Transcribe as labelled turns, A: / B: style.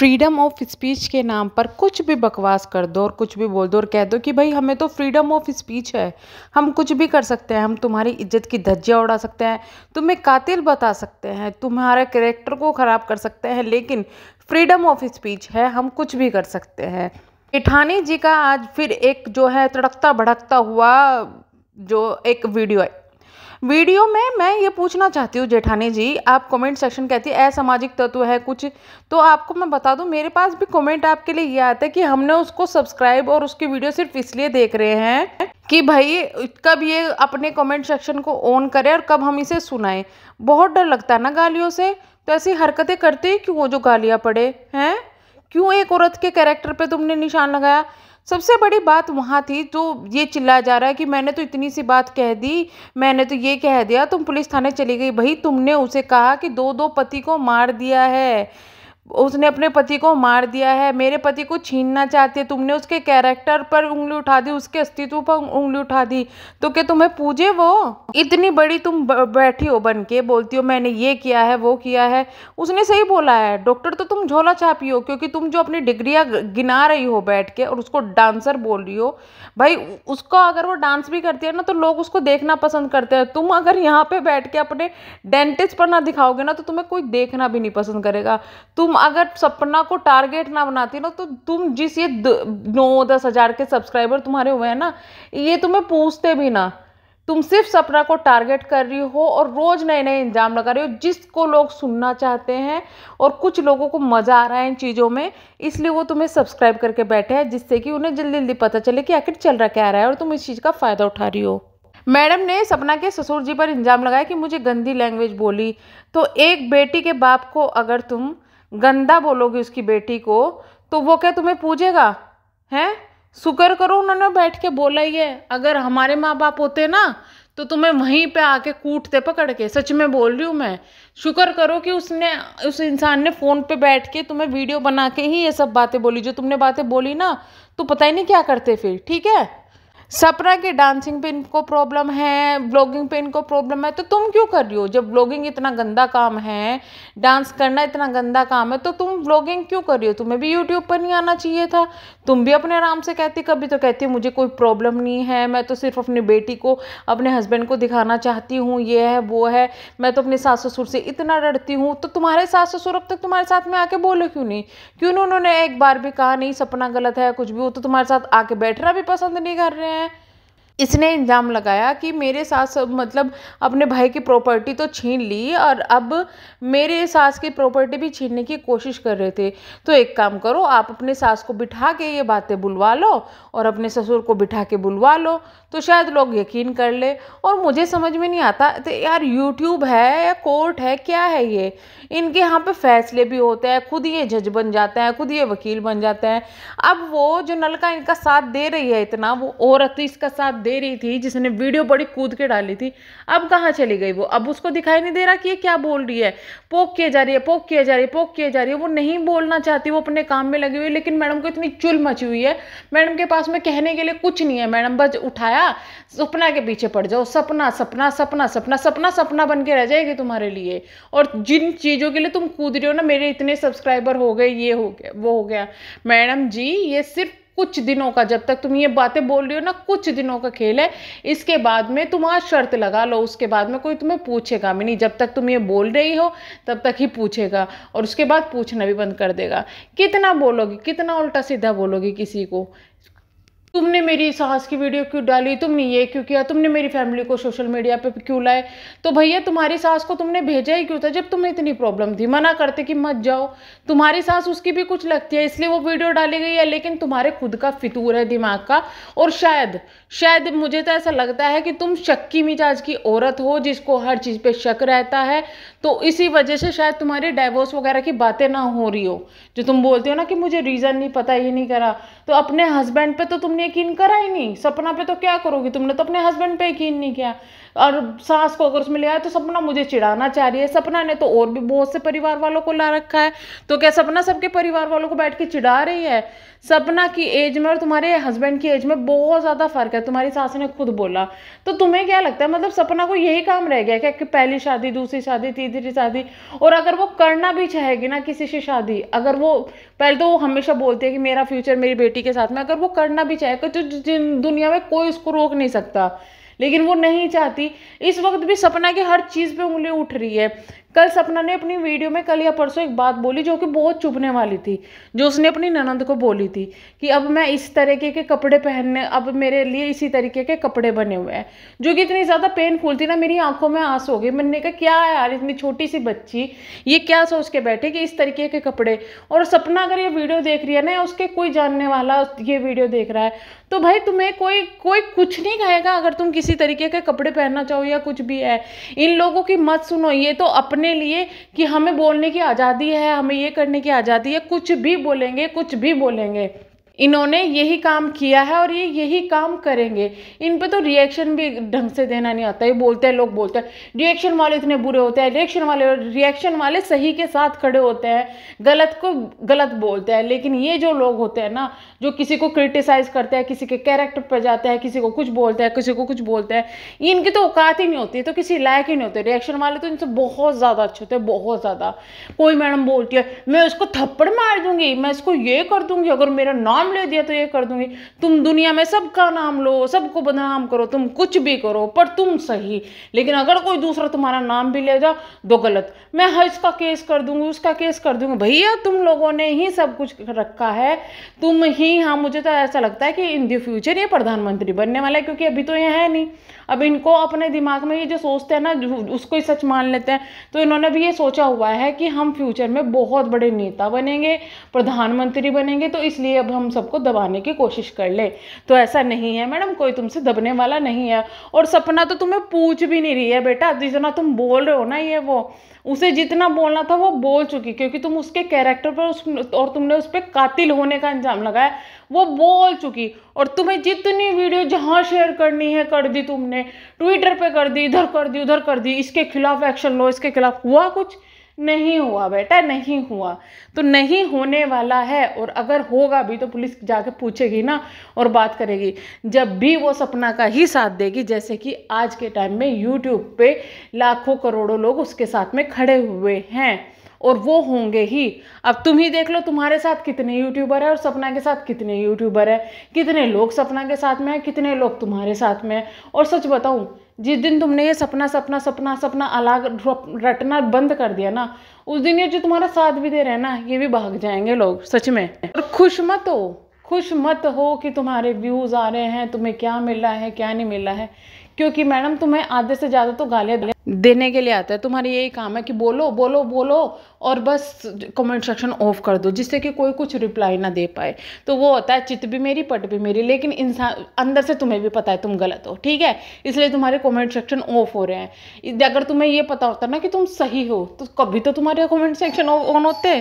A: freedom of speech के नाम पर कुछ भी बकवास कर दो और कुछ भी बोल दो और कह दो कि भाई हमें तो फ्रीडम ऑफ स्पीच है हम कुछ भी कर सकते हैं हम तुम्हारी इज्जत की धज्जियाँ उड़ा सकते हैं तुम्हें कातिल बता सकते हैं तुम्हारे करेक्टर को ख़राब कर सकते हैं लेकिन फ्रीडम ऑफ स्पीच है हम कुछ भी कर सकते हैं इठानी जी का आज फिर एक जो है तड़कता भड़कता हुआ जो एक वीडियो है वीडियो में मैं ये पूछना चाहती हूँ जेठानी जी आप कमेंट सेक्शन कहती है असामाजिक तत्व है कुछ तो आपको मैं बता दूँ मेरे पास भी कमेंट आपके लिए ये आता है कि हमने उसको सब्सक्राइब और उसकी वीडियो सिर्फ इसलिए देख रहे हैं कि भाई कब ये अपने कमेंट सेक्शन को ऑन करे और कब हम इसे सुनाएं बहुत डर लगता है ना गालियों से तो ऐसी हरकतें करते ही क्यों वो जो गालियाँ पड़े हैं क्यों एक औरत के कैरेक्टर पर तुमने निशान लगाया सबसे बड़ी बात वहाँ थी जो ये चिल्ला जा रहा है कि मैंने तो इतनी सी बात कह दी मैंने तो ये कह दिया तुम पुलिस थाने चली गई भाई तुमने उसे कहा कि दो दो पति को मार दिया है उसने अपने पति को मार दिया है मेरे पति को छीनना चाहती है तुमने उसके कैरेक्टर पर उंगली उठा दी उसके अस्तित्व पर उंगली उठा दी तो क्या तुम्हें पूजे वो इतनी बड़ी तुम बैठी हो बन के बोलती हो मैंने ये किया है वो किया है उसने सही बोला है डॉक्टर तो तुम झोला छापी हो क्योंकि तुम जो अपनी डिग्रियाँ गिना रही हो बैठ के और उसको डांसर बोल रही हो भाई उसको अगर वो डांस भी करती है ना तो लोग उसको देखना पसंद करते हैं तुम अगर यहाँ पे बैठ के अपने डेंटिस्ट पर ना दिखाओगे ना तो तुम्हें कोई देखना भी नहीं पसंद करेगा तुम अगर सपना को टारगेट ना बनाती ना तो तुम जिस ये नौ दस हज़ार के सब्सक्राइबर तुम्हारे हुए हैं ना ये तुम्हें पूछते भी ना तुम सिर्फ सपना को टारगेट कर रही हो और रोज़ नए नए इंजाम लगा रही हो जिसको लोग सुनना चाहते हैं और कुछ लोगों को मज़ा आ रहा है इन चीज़ों में इसलिए वो तुम्हें सब्सक्राइब करके बैठे हैं जिससे कि उन्हें जल्दी जल्दी पता चले कि आखिर चल रहा क्या रहा है और तुम इस चीज़ का फ़ायदा उठा रही हो मैडम ने सपना के ससुर जी पर इंजाम लगाया कि मुझे गंदी लैंग्वेज बोली तो एक बेटी के बाप को अगर तुम गंदा बोलोगे उसकी बेटी को तो वो क्या तुम्हें पूजेगा हैं शुक्र करो उन्होंने बैठ के बोला ही है अगर हमारे माँ बाप होते ना तो तुम्हें वहीं पे आके कूटते पकड़ के सच में बोल रही हूँ मैं शुक्र करो कि उसने उस इंसान ने फ़ोन पे बैठ के तुम्हें वीडियो बना के ही ये सब बातें बोली जो तुमने बातें बोली ना तो पता ही नहीं क्या करते फिर ठीक है सपना के डांसिंग पे इनको प्रॉब्लम है ब्लॉगिंग पे इनको प्रॉब्लम है तो तुम क्यों कर रही हो जब ब्लॉगिंग इतना गंदा काम है डांस करना इतना गंदा काम है तो तुम ब्लॉगिंग क्यों कर रही हो तुम्हें भी यूट्यूब पर नहीं आना चाहिए था तुम भी अपने आराम से कहती कभी तो कहती मुझे कोई प्रॉब्लम नहीं है मैं तो सिर्फ अपनी बेटी को अपने हस्बैंड को दिखाना चाहती हूँ ये है वो है मैं तो अपने सास ससुर से इतना डरती हूँ तो तुम्हारे सास ससुर अब तक तुम्हारे साथ में आके बोले क्यों नहीं क्यों उन्होंने एक बार भी कहा नहीं सपना गलत है कुछ भी वो तो तुम्हारे साथ आके बैठना भी पसंद नहीं कर रहे हैं इसने इंजाम लगाया कि मेरे सास मतलब अपने भाई की प्रॉपर्टी तो छीन ली और अब मेरे सास की प्रॉपर्टी भी छीनने की कोशिश कर रहे थे तो एक काम करो आप अपने सास को बिठा के ये बातें बुलवा लो और अपने ससुर को बिठा के बुलवा लो तो शायद लोग यकीन कर ले और मुझे समझ में नहीं आता तो यार यूट्यूब है या कोर्ट है क्या है ये इनके यहाँ पे फैसले भी होते हैं खुद ये जज बन जाते हैं खुद ये वकील बन जाते हैं अब वो जो नलका इनका साथ दे रही है इतना वो औरत इसका साथ दे दे रही थी जिसने वीडियो बड़ी कूद के डाली थी अब कहाँ चली गई वो अब उसको दिखाई नहीं दे रहा कि ये क्या बोल रही है पोक किए जा रही है पोक किए जा रही है पोक किए जा रही है वो नहीं बोलना चाहती वो अपने काम में लगी हुई है लेकिन मैडम को इतनी चुल मची हुई है मैडम के पास में कहने के लिए कुछ नहीं है मैडम बस उठाया सपना के पीछे पड़ जाओ सपना सपना सपना सपना सपना सपना बन के रह जाएगी तुम्हारे लिए और जिन चीज़ों के लिए तुम कूद रहे हो ना मेरे इतने सब्सक्राइबर हो गए ये हो गया वो हो गया मैडम जी ये सिर्फ कुछ दिनों का जब तक तुम ये बातें बोल रही हो ना कुछ दिनों का खेल है इसके बाद में तुम आज शर्त लगा लो उसके बाद में कोई तुम्हें पूछेगा भी नहीं जब तक तुम ये बोल रही हो तब तक ही पूछेगा और उसके बाद पूछना भी बंद कर देगा कितना बोलोगी कितना उल्टा सीधा बोलोगी किसी को तुमने मेरी सास की वीडियो क्यों डाली तुमने ये क्यों किया तुमने मेरी फैमिली को सोशल मीडिया पे क्यों लाए तो भैया तुम्हारी सास को तुमने भेजा ही क्यों था जब तुम्हें इतनी प्रॉब्लम थी मना करते कि मत जाओ तुम्हारी सास उसकी भी कुछ लगती है इसलिए वो वीडियो डाली गई है लेकिन तुम्हारे खुद का फितूर है दिमाग का और शायद शायद मुझे तो ऐसा लगता है कि तुम शक्की मिजाज की औरत हो जिसको हर चीज़ पर शक रहता है तो इसी वजह से शायद तुम्हारी डाइवोर्स वगैरह की बातें ना हो रही हो जो तुम बोलते हो ना कि मुझे रीज़न नहीं पता ये नहीं करा तो अपने हस्बैंड पर तो तुमने तुमने यकीन करा ही नहीं सपना पे तो क्या करोगी तुमने तो अपने हस्बैंड पे यकीन नहीं किया और सास को अगर उसमें ले आए तो सपना मुझे चिढ़ाना चाह रही है सपना ने तो और भी बहुत से परिवार वालों को ला रखा है तो क्या सपना सबके परिवार वालों को बैठ के चिढ़ा रही है सपना की एज में और तुम्हारे हस्बैंड की एज में बहुत ज़्यादा फर्क है तुम्हारी सास ने खुद बोला तो तुम्हें क्या लगता है मतलब सपना को यही काम रह गया क्या कि पहली शादी दूसरी शादी तीसरी शादी और अगर वो करना भी चाहेगी ना किसी से शादी अगर वो पहले तो वो हमेशा बोलती है कि मेरा फ्यूचर मेरी बेटी के साथ में अगर वो करना भी चाहे तो दुनिया में कोई उसको रोक नहीं सकता लेकिन वो नहीं चाहती इस वक्त भी सपना के हर चीज़ पे उंगली उठ रही है कल सपना ने अपनी वीडियो में कल या परसों एक बात बोली जो कि बहुत चुभने वाली थी जो उसने अपनी ननंद को बोली थी कि अब मैं इस तरीके के कपड़े पहनने अब मेरे लिए इसी तरीके के कपड़े बने हुए हैं जो कि इतनी ज़्यादा पेनफुल थी ना मेरी आंखों में आंस हो गई मैंने कहा क्या यार इतनी छोटी सी बच्ची ये क्या सोच के बैठे कि इस तरीके के कपड़े और सपना अगर ये वीडियो देख रही है ना उसके कोई जानने वाला ये वीडियो देख रहा है तो भाई तुम्हें कोई कोई कुछ नहीं कहेगा अगर तुम किसी तरीके के कपड़े पहनना चाहो या कुछ भी है इन लोगों की मत सुनो ये तो अपने अपने लिए कि हमें बोलने की आज़ादी है हमें ये करने की आज़ादी है कुछ भी बोलेंगे कुछ भी बोलेंगे इन्होंने यही काम किया है और ये यही काम करेंगे इन पर तो रिएक्शन भी ढंग से देना नहीं आता ये बोलते हैं लोग बोलते हैं रिएक्शन वाले इतने बुरे होते हैं रिएक्शन वाले रिएक्शन वाले सही के साथ खड़े होते हैं गलत को गलत बोलते हैं लेकिन ये जो लोग होते हैं ना जो किसी को क्रिटिसाइज करते हैं किसी के कैरेक्टर पर जाते हैं किसी को कुछ बोलते हैं किसी को कुछ बोलते हैं इनकी तो औकात ही नहीं होती तो किसी लायक ही नहीं होते रिएक्शन वाले तो इनसे बहुत ज़्यादा अच्छे होते हैं बहुत ज़्यादा कोई मैडम बोलती है मैं उसको थप्पड़ मार दूंगी मैं इसको ये कर दूंगी अगर मेरा नाम ले दिया तो ये कर दूंगी तुम दुनिया में सबका नाम लो सबको बदनाम करो तुम कुछ भी करो पर तुम सही लेकिन अगर कोई दूसरा तुम्हारा नाम भी ले जाओ दो गलत मैं हाँ इसका केस कर दूंगी उसका केस कर दूंगी भैया तुम लोगों ने ही सब कुछ रखा है तुम ही हाँ मुझे तो ऐसा लगता है कि इन द फ्यूचर ये प्रधानमंत्री बनने वाला है क्योंकि अभी तो ये है नहीं अब इनको अपने दिमाग में ये जो सोचते हैं ना उसको ही सच मान लेते हैं तो इन्होंने भी ये सोचा हुआ है कि हम फ्यूचर में बहुत बड़े नेता बनेंगे प्रधानमंत्री बनेंगे तो इसलिए अब हम सब सबको दबाने की कोशिश कर ले तो ऐसा नहीं है मैडम कोई तुमसे दबने वाला नहीं है और सपना तो तुम्हें पूछ भी नहीं रही है बेटा जितना तुम बोल रहे हो ना ये वो उसे जितना बोलना था वो बोल चुकी क्योंकि तुम उसके कैरेक्टर पर उस और तुमने उस पर कातिल होने का इंजाम लगाया वो बोल चुकी और तुम्हें जितनी वीडियो जहाँ शेयर करनी है कर दी तुमने ट्विटर पे कर दी इधर कर दी उधर कर दी इसके खिलाफ एक्शन लो इसके खिलाफ हुआ कुछ नहीं हुआ बेटा नहीं हुआ तो नहीं होने वाला है और अगर होगा भी तो पुलिस जाके पूछेगी ना और बात करेगी जब भी वो सपना का ही साथ देगी जैसे कि आज के टाइम में यूट्यूब पे लाखों करोड़ों लोग उसके साथ में खड़े हुए हैं और वो होंगे ही अब तुम ही देख लो तुम्हारे साथ कितने यूट्यूबर हैं और सपना के साथ कितने यूट्यूबर हैं कितने लोग सपना के साथ में है कितने लोग तुम्हारे साथ में हैं और सच बताऊँ जिस दिन तुमने ये सपना सपना सपना सपना अलग रटना बंद कर दिया ना उस दिन ये जो तुम्हारा साथ भी दे रहे हैं ना ये भी भाग जाएंगे लोग सच में और खुश मत हो खुश मत हो कि तुम्हारे व्यूज़ आ रहे हैं तुम्हें क्या मिल रहा है क्या नहीं मिल रहा है क्योंकि मैडम तुम्हें आधे से ज़्यादा तो गालियाँ देने के लिए आता है तुम्हारी यही काम है कि बोलो बोलो बोलो और बस कमेंट सेक्शन ऑफ कर दो जिससे कि कोई कुछ रिप्लाई ना दे पाए तो वो होता है चित भी मेरी पट भी मेरी लेकिन इंसान अंदर से तुम्हें भी पता है तुम गलत हो ठीक है इसलिए तुम्हारे कमेंट सेक्शन ऑफ हो रहे हैं अगर तुम्हें ये पता होता ना कि तुम सही हो तो कभी तो तुम्हारे कॉमेंट सेक्शन ऑन होते